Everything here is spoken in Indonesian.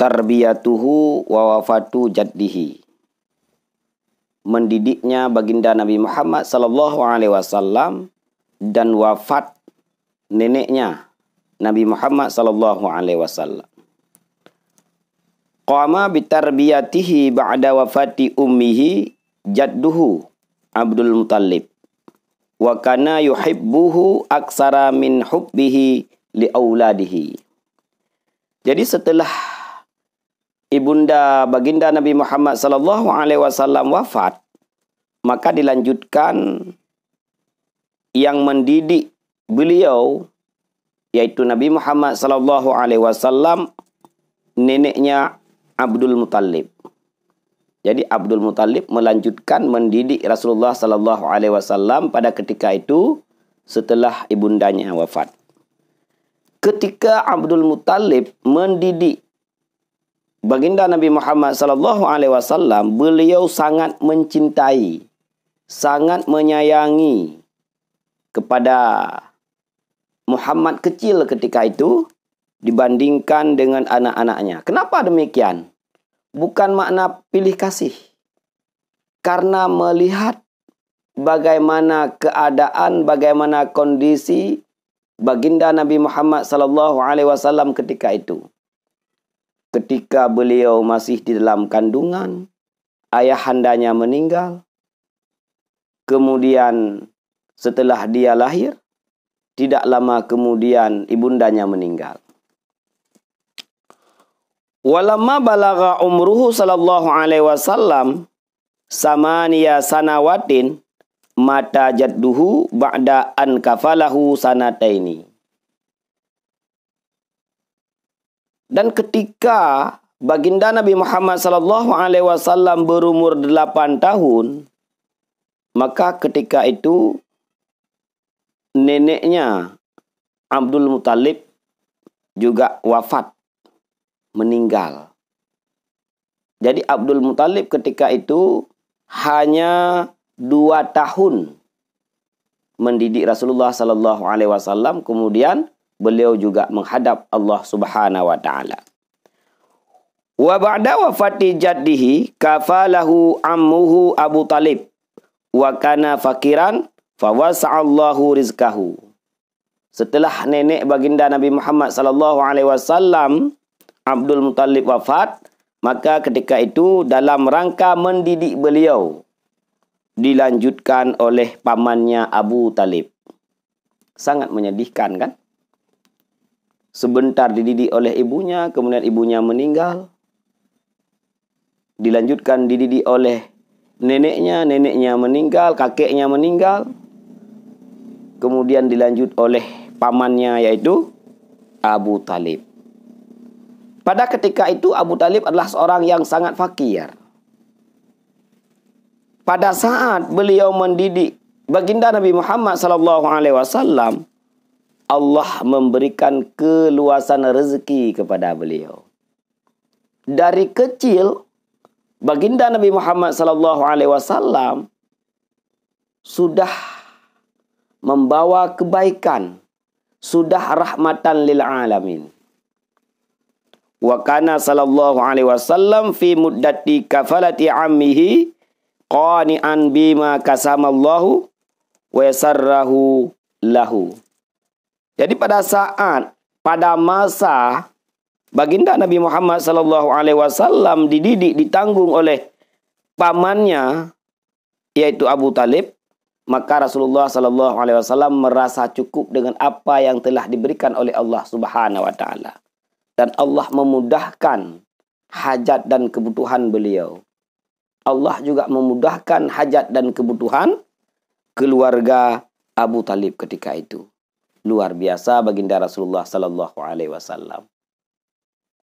tarbiyatuhu wa wafatu jaddihi mendidiknya baginda Nabi Muhammad sallallahu alaihi wasallam dan wafat neneknya Nabi Muhammad sallallahu alaihi wasallam. Qama bitarbiyatihi ba'da wafati ummihi jadduhu Abdul Muttalib wa kana yuhibbuhu aksara min hubbihi li auladihi. Jadi setelah ibunda baginda Nabi Muhammad sallallahu alaihi wasallam wafat, maka dilanjutkan yang mendidik beliau yaitu Nabi Muhammad sallallahu alaihi wasallam neneknya Abdul Muthalib. Jadi Abdul Muthalib melanjutkan mendidik Rasulullah sallallahu alaihi wasallam pada ketika itu setelah ibundanya wafat. Ketika Abdul Muthalib mendidik Baginda Nabi Muhammad sallallahu alaihi wasallam beliau sangat mencintai, sangat menyayangi kepada Muhammad kecil ketika itu dibandingkan dengan anak-anaknya. Kenapa demikian? Bukan makna pilih kasih. Karena melihat bagaimana keadaan, bagaimana kondisi baginda Nabi Muhammad sallallahu alaihi wasallam ketika itu ketika beliau masih di dalam kandungan, ayahandanya meninggal. Kemudian setelah dia lahir, tidak lama kemudian ibundanya meninggal. Walamma balaga umruhu sallallahu alaihi wasallam samaniya sanawatin mata jadduhu ba'da an kafalahu sanataini. Dan ketika baginda Nabi Muhammad sallallahu alaihi wasallam berumur 8 tahun, maka ketika itu neneknya Abdul Muthalib juga wafat, meninggal. Jadi Abdul Muthalib ketika itu hanya dua tahun mendidik Rasulullah Sallallahu Alaihi Wasallam, kemudian beliau juga menghadap Allah Subhanahu wa taala. Wa ba'da wafati jaddihi kafalahu ammuhu Abu Talib wa kana fakiran fawasa'allahu rizqahu. Setelah nenek baginda Nabi Muhammad sallallahu alaihi wasallam Abdul Muttalib wafat, maka ketika itu dalam rangka mendidik beliau dilanjutkan oleh pamannya Abu Talib. Sangat menyedihkan kan? sebentar dididik oleh ibunya, kemudian ibunya meninggal. Dilanjutkan dididik oleh neneknya, neneknya meninggal, kakeknya meninggal. Kemudian dilanjut oleh pamannya yaitu Abu Talib. Pada ketika itu Abu Talib adalah seorang yang sangat fakir. Pada saat beliau mendidik baginda Nabi Muhammad sallallahu alaihi wasallam, Allah memberikan keluasan rezeki kepada beliau. Dari kecil baginda Nabi Muhammad sallallahu alaihi wasallam sudah membawa kebaikan, sudah rahmatan lil alamin. Wa kana sallallahu alaihi wasallam fi muddati kafalati ammihi qani'an bima kasamallahu wa yasarrahu lahu. Jadi pada saat pada masa baginda Nabi Muhammad sallallahu alaihi wasallam dididik ditanggung oleh pamannya yaitu Abu Talib maka Rasulullah sallallahu alaihi wasallam merasa cukup dengan apa yang telah diberikan oleh Allah Subhanahu wa taala dan Allah memudahkan hajat dan kebutuhan beliau. Allah juga memudahkan hajat dan kebutuhan keluarga Abu Talib ketika itu luar biasa baginda Rasulullah Sallallahu Alaihi Wasallam.